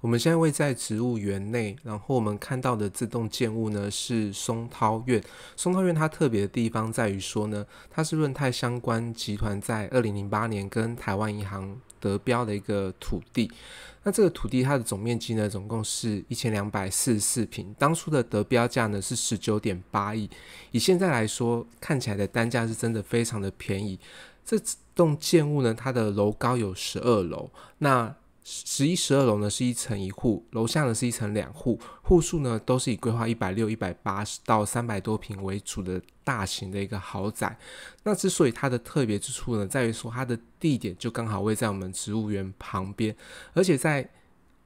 我们现在位在植物园内，然后我们看到的这栋建物呢是松涛苑。松涛苑它特别的地方在于说呢，它是润泰相关集团在二零零八年跟台湾银行得标的一个土地。那这个土地它的总面积呢，总共是一千两百四十四平。当初的得标价呢是十九点八亿，以现在来说看起来的单价是真的非常的便宜。这栋建物呢，它的楼高有十二楼。那十一、十二楼呢是一层一户，楼下呢是一层两户，户数呢都是以规划一百六、一百八十到三百多平为主的大型的一个豪宅。那之所以它的特别之处呢，在于说它的地点就刚好位在我们植物园旁边，而且在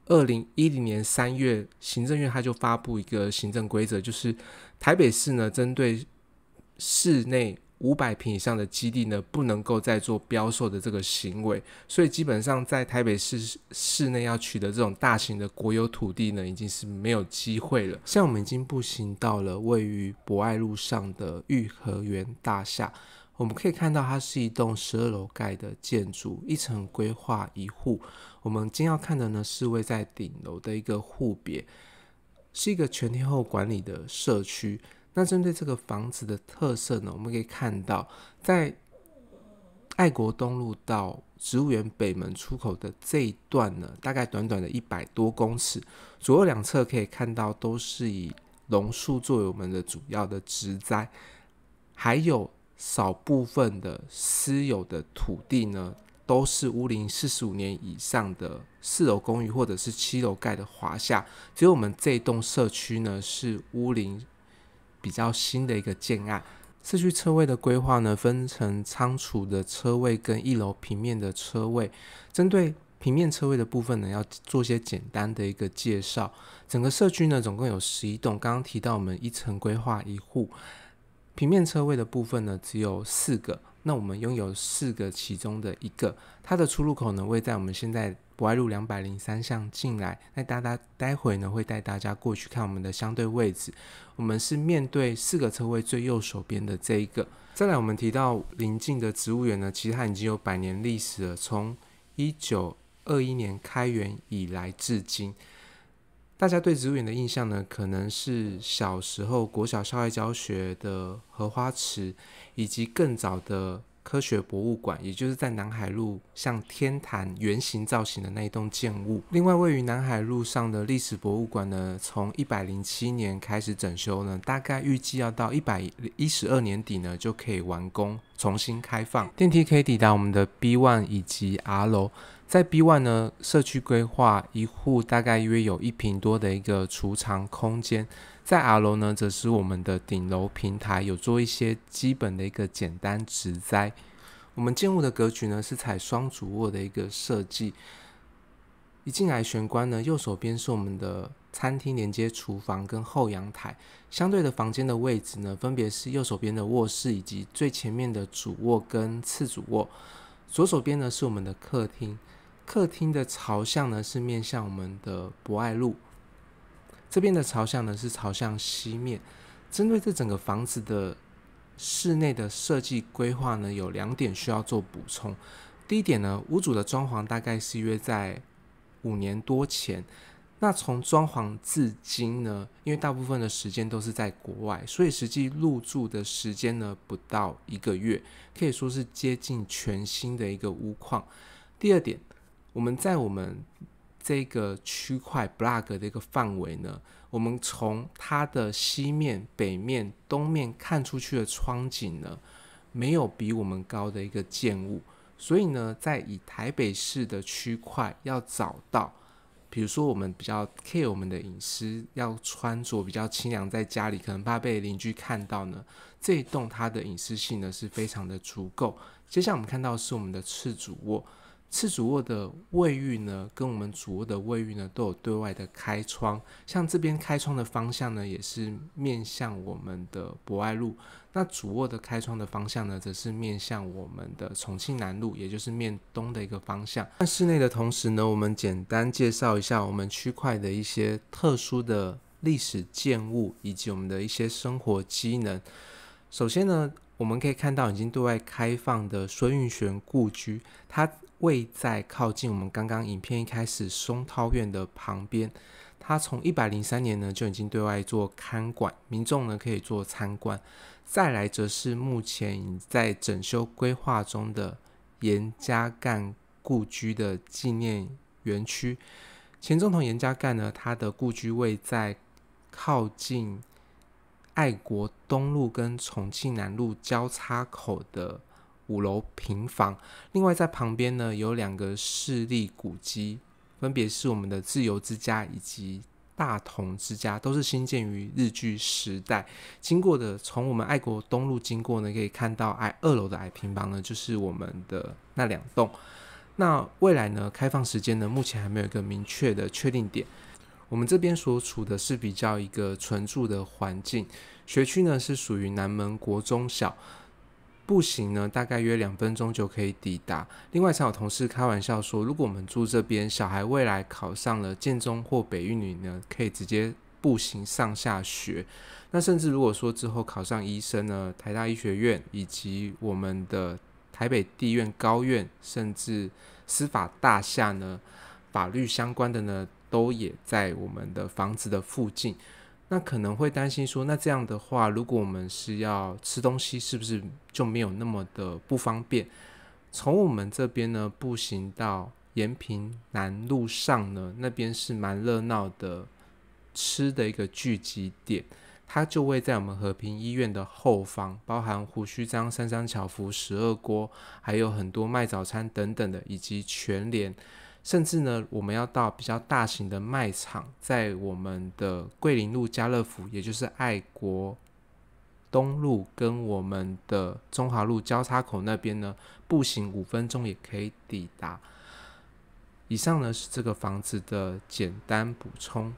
二零一零年三月，行政院它就发布一个行政规则，就是台北市呢针对室内。五百平以上的基地呢，不能够再做标售的这个行为，所以基本上在台北市市内要取得这种大型的国有土地呢，已经是没有机会了。像我们已经步行到了位于博爱路上的玉和园大厦，我们可以看到它是一栋十二楼盖的建筑，一层规划一户。我们今要看的呢，是位在顶楼的一个户别，是一个全天候管理的社区。那针对这个房子的特色呢，我们可以看到，在爱国东路到植物园北门出口的这一段呢，大概短短的一百多公尺左右，两侧可以看到都是以榕树作为我们的主要的植栽，还有少部分的私有的土地呢，都是屋龄四十五年以上的四楼公寓或者是七楼盖的华夏，只有我们这栋社区呢是屋龄。比较新的一个建案，社区车位的规划呢，分成仓储的车位跟一楼平面的车位。针对平面车位的部分呢，要做些简单的一个介绍。整个社区呢，总共有十一栋。刚刚提到我们一层规划一户，平面车位的部分呢，只有四个。那我们拥有四个其中的一个，它的出入口呢，位在我们现在。博爱路两百零三巷进来，那大家待会呢会带大家过去看我们的相对位置。我们是面对四个车位最右手边的这一个。再来，我们提到临近的植物园呢，其实它已经有百年历史了，从一九二一年开园以来至今。大家对植物园的印象呢，可能是小时候国小校外教学的荷花池，以及更早的。科学博物馆，也就是在南海路像天坛圆形造型的那一栋建物。另外，位于南海路上的历史博物馆呢，从一百零七年开始整修呢，大概预计要到一百一十二年底呢就可以完工，重新开放。电梯可以抵达我们的 B one 以及 R 楼。在 B one 呢，社区规划一户大概约有一平多的一个储藏空间。在 R 楼呢，则是我们的顶楼平台有做一些基本的一个简单植栽。我们建物的格局呢是采双主卧的一个设计。一进来玄关呢，右手边是我们的餐厅，连接厨房跟后阳台。相对的房间的位置呢，分别是右手边的卧室以及最前面的主卧跟次主卧。左手边呢是我们的客厅。客厅的朝向呢是面向我们的博爱路，这边的朝向呢是朝向西面。针对这整个房子的室内的设计规划呢，有两点需要做补充。第一点呢，屋主的装潢大概是约在五年多前，那从装潢至今呢，因为大部分的时间都是在国外，所以实际入住的时间呢不到一个月，可以说是接近全新的一个屋况。第二点。我们在我们这个区块 block 的一个范围呢，我们从它的西面、北面、东面看出去的窗景呢，没有比我们高的一个建物，所以呢，在以台北市的区块要找到，比如说我们比较 care 我们的隐私，要穿着比较清凉，在家里可能怕被邻居看到呢，这一栋它的隐私性呢是非常的足够。接下来我们看到是我们的次主卧。次主卧的卫浴呢，跟我们主卧的卫浴呢，都有对外的开窗。像这边开窗的方向呢，也是面向我们的博爱路。那主卧的开窗的方向呢，则是面向我们的重庆南路，也就是面东的一个方向。那室内的同时呢，我们简单介绍一下我们区块的一些特殊的历史建物以及我们的一些生活机能。首先呢，我们可以看到已经对外开放的孙运璇故居，它。位在靠近我们刚刚影片一开始松涛苑的旁边，它从一百零三年呢就已经对外做看管，民众呢可以做参观。再来则是目前已在整修规划中的严家淦故居的纪念园区。前总统严家淦呢，他的故居位在靠近爱国东路跟重庆南路交叉口的。五楼平房，另外在旁边呢有两个势力古迹，分别是我们的自由之家以及大同之家，都是新建于日据时代。经过的从我们爱国东路经过呢，可以看到矮二楼的矮平房呢，就是我们的那两栋。那未来呢开放时间呢，目前还没有一个明确的确定点。我们这边所处的是比较一个纯住的环境，学区呢是属于南门国中小。步行呢，大概约两分钟就可以抵达。另外，常有同事开玩笑说，如果我们住这边，小孩未来考上了建中或北育女呢，可以直接步行上下学。那甚至如果说之后考上医生呢，台大医学院以及我们的台北地院、高院，甚至司法大厦呢，法律相关的呢，都也在我们的房子的附近。那可能会担心说，那这样的话，如果我们是要吃东西，是不是就没有那么的不方便？从我们这边呢，步行到延平南路上呢，那边是蛮热闹的吃的一个聚集点，它就会在我们和平医院的后方，包含胡须张、三张巧福、十二锅，还有很多卖早餐等等的，以及全联。甚至呢，我们要到比较大型的卖场，在我们的桂林路家乐福，也就是爱国东路跟我们的中华路交叉口那边呢，步行五分钟也可以抵达。以上呢是这个房子的简单补充。